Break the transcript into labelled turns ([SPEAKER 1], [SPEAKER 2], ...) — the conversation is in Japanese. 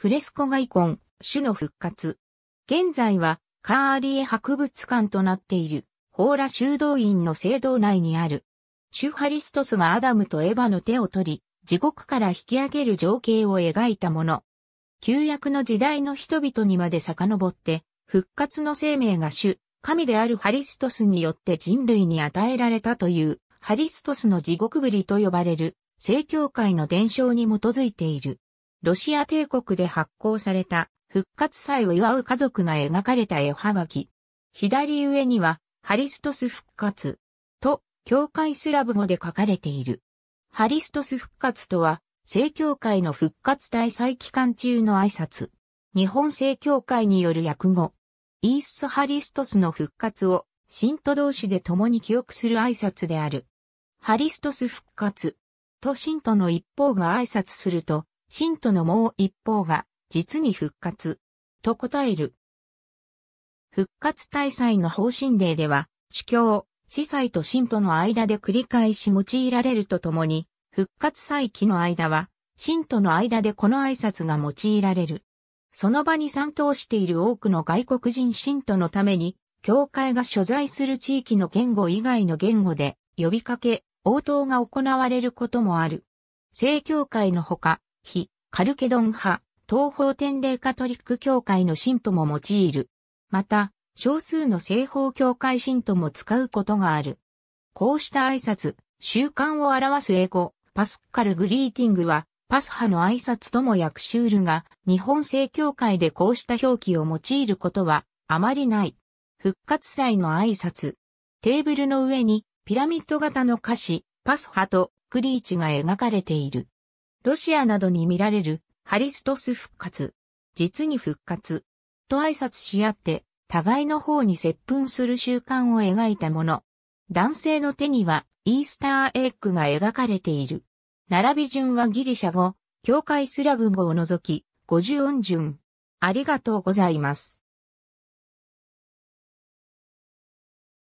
[SPEAKER 1] フレスコガイコン、種の復活。現在は、カーリエ博物館となっている、ホーラ修道院の聖堂内にある。シュハリストスがアダムとエヴァの手を取り、地獄から引き上げる情景を描いたもの。旧約の時代の人々にまで遡って、復活の生命が主、神であるハリストスによって人類に与えられたという、ハリストスの地獄ぶりと呼ばれる、聖教会の伝承に基づいている。ロシア帝国で発行された復活祭を祝う家族が描かれた絵はがき。左上には、ハリストス復活と、教会スラブ語で書かれている。ハリストス復活とは、正教会の復活大祭期間中の挨拶。日本正教会による訳語。イースハリストスの復活を、信徒同士で共に記憶する挨拶である。ハリストス復活と信徒の一方が挨拶すると、信徒のもう一方が、実に復活、と答える。復活大祭の方針令では、主教、司祭と信徒の間で繰り返し用いられるとともに、復活祭期の間は、信徒の間でこの挨拶が用いられる。その場に参当している多くの外国人信徒のために、教会が所在する地域の言語以外の言語で呼びかけ、応答が行われることもある。正教会のほか、非、カルケドン派、東方天霊カトリック教会の信徒も用いる。また、少数の西方教会信徒も使うことがある。こうした挨拶、習慣を表す英語、パスカルグリーティングは、パス派の挨拶とも訳しうるが、日本正教会でこうした表記を用いることは、あまりない。復活祭の挨拶。テーブルの上に、ピラミッド型の歌詞、パス派とクリーチが描かれている。ロシアなどに見られるハリストス復活、実に復活、と挨拶し合って、互いの方に接吻する習慣を描いたもの。男性の手にはイースターエッグが描かれている。並び順はギリシャ語、境界スラブ語を除き、五十音順。ありがとうございます。